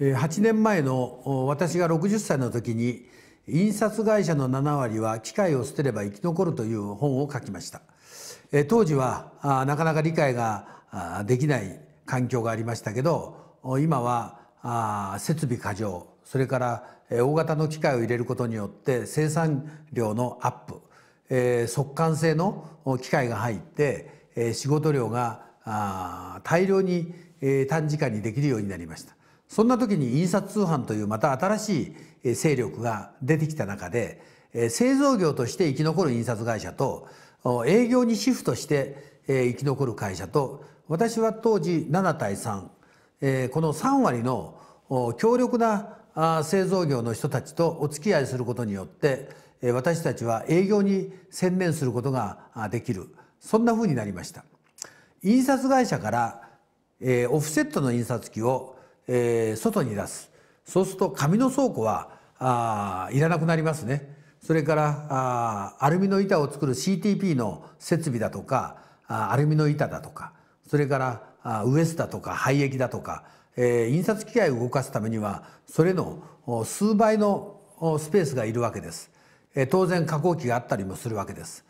8年前の私が60歳の時に印刷会社の7割は機械を捨てれば生き残るという本を書きました当時はなかなか理解ができない環境がありましたけど今は設備過剰それから大型の機械を入れることによって生産量のアップ速乾性の機械が入って仕事量が大量に短時間にできるようになりましたそんな時に印刷通販というまた新しい勢力が出てきた中で製造業として生き残る印刷会社と営業にシフトして生き残る会社と私は当時7対3この3割の強力な製造業の人たちとお付き合いすることによって私たちは営業に専念することができるそんなふうになりました。印刷会社からオフセットの印刷機をえー、外に出すそうすると紙の倉庫はあいらなくなりますねそれからあアルミの板を作る CTP の設備だとかあアルミの板だとかそれからあウエスだとか廃液だとか、えー、印刷機械を動かすためにはそれの数倍のスペースがいるわけです、えー、当然加工機があったりもするわけです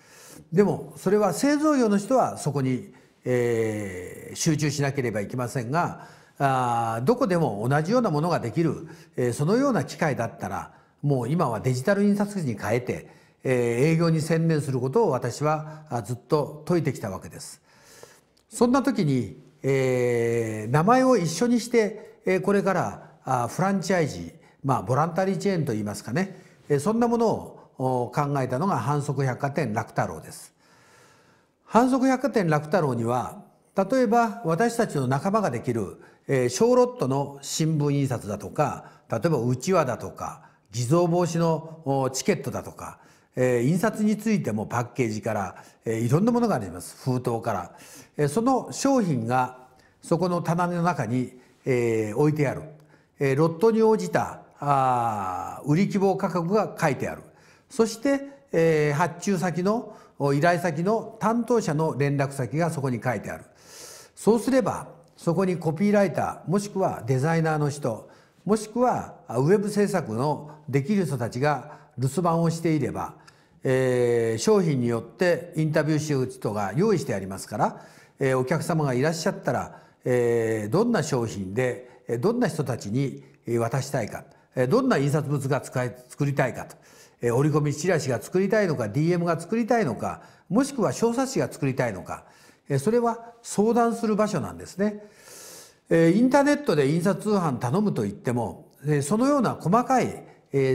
でもそれは製造業の人はそこに、えー、集中しなければいけませんがあどこでも同じようなものができる、えそのような機会だったらもう今はデジタル印刷機に変えて、え営業に専念することを私はずっと説いてきたわけです。そんな時に、え名前を一緒にして、えこれからあフランチャイジー、まあ、ボランタリーチェーンといいますかね、えそんなものを考えたのが反則百貨店楽太郎です。反則百貨店楽太郎には例えば私たちの仲間ができる、えー、小ロットの新聞印刷だとか例えばうちわだとか偽造防止のチケットだとか、えー、印刷についてもパッケージから、えー、いろんなものがあります封筒から、えー、その商品がそこの棚の中に、えー、置いてある、えー、ロットに応じたあ売り希望価格が書いてあるそして、えー、発注先の依頼先の担当者の連絡先がそこに書いてあるそうすればそこにコピーライターもしくはデザイナーの人もしくはウェブ制作のできる人たちが留守番をしていれば、えー、商品によってインタビューシートが用意してありますから、えー、お客様がいらっしゃったら、えー、どんな商品でどんな人たちに渡したいかどんな印刷物が使い作りたいかと折り込みチラシが作りたいのか DM が作りたいのかもしくは小冊子が作りたいのかそれは相談する場所なんですね。インターネットで印刷通販頼むと言ってもそのような細かい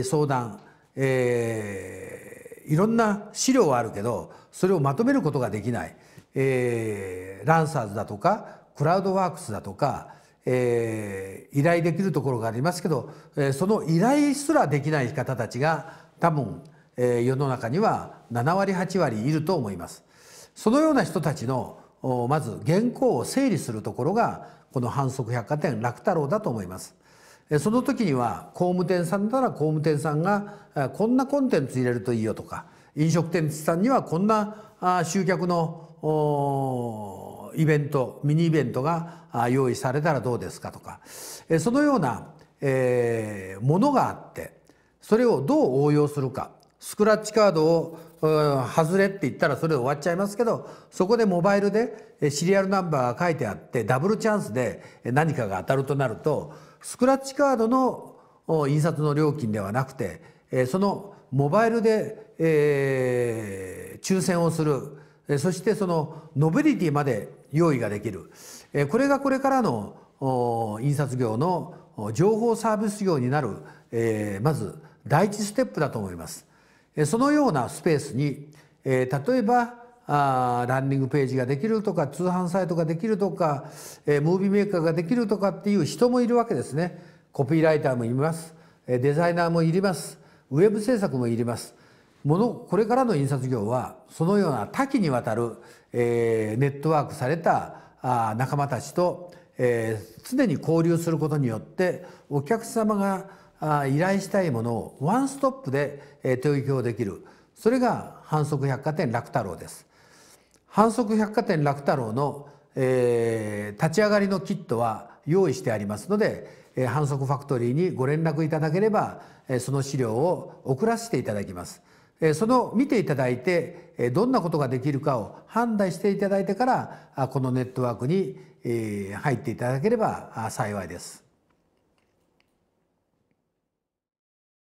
相談、えいろんな資料はあるけどそれをまとめることができない、えランサーズだとかクラウドワークスだとかえー、依頼できるところがありますけど、えー、その依頼すらできない方たちが多分、えー、世の中には7割8割いると思います。そのような人たちのまず原稿を整理するところがこの反則百貨店楽太郎だと思います。えその時には工務店さんなら工務店さんがこんなコンテンツ入れるといいよとか飲食店さんにはこんな集客のイベントミニイベントが用意されたらどうですかとかそのような、えものがあってそれをどう応用するかスクラッチカードを外れって言ったらそれで終わっちゃいますけどそこでモバイルでシリアルナンバーが書いてあってダブルチャンスで何かが当たるとなるとスクラッチカードの印刷の料金ではなくてそのモバイルで、え抽選をするそしてそのノベリティまで用意ができるこれがこれからの印刷業の情報サービス業になる、えまず第一ステップだと思います。そのようなスペースに、え例えばあランニングページができるとか通販サイトができるとか、えムービーメーカーができるとかっていう人もいるわけですね。コピーライターもいますデザイナーもいりますウェブ制作もいりますものこれからの印刷業はそのような多岐にわたる、えー、ネットワークされたあ仲間たちと、えー、常に交流することによってお客様があ依頼したいものをワンストップで、えー、提供できるそれが反則百貨店楽太郎です。反則百貨店楽太郎の、えー、立ち上がりのキットは用意してありますので、えー、反則ファクトリーにご連絡いただければ、えー、その資料を送らせていただきます。その見ていただいてどんなことができるかを判断していただいてからこのネットワークに入っていただければ幸いです。